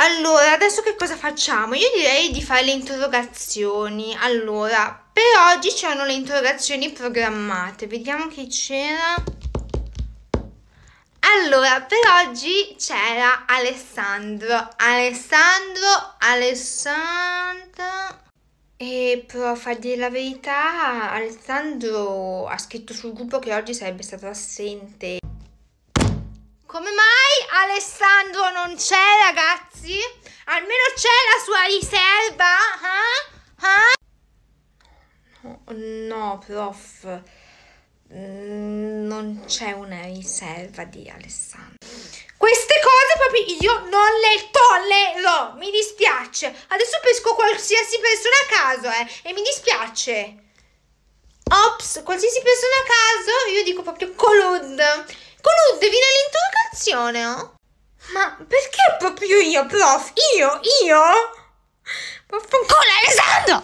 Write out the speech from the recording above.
Allora, adesso che cosa facciamo? Io direi di fare le interrogazioni. Allora, per oggi c'erano le interrogazioni programmate. Vediamo chi c'era. Allora, per oggi c'era Alessandro. Alessandro, Alessandro... E prof, a dire la verità, Alessandro ha scritto sul gruppo che oggi sarebbe stato assente. Come mai Alessandro non c'è, ragazzi? sua riserva? Eh? Eh? No, no, prof, mm, non c'è una riserva di Alessandro. Queste cose proprio io non le tollero, mi dispiace. Adesso pesco qualsiasi persona a caso, eh, e mi dispiace. Ops, qualsiasi persona a caso, io dico proprio colud. Colud, viene l'interrogazione, oh? Ma perché proprio io, prof? Io, io? Vaffanculo Alessandro!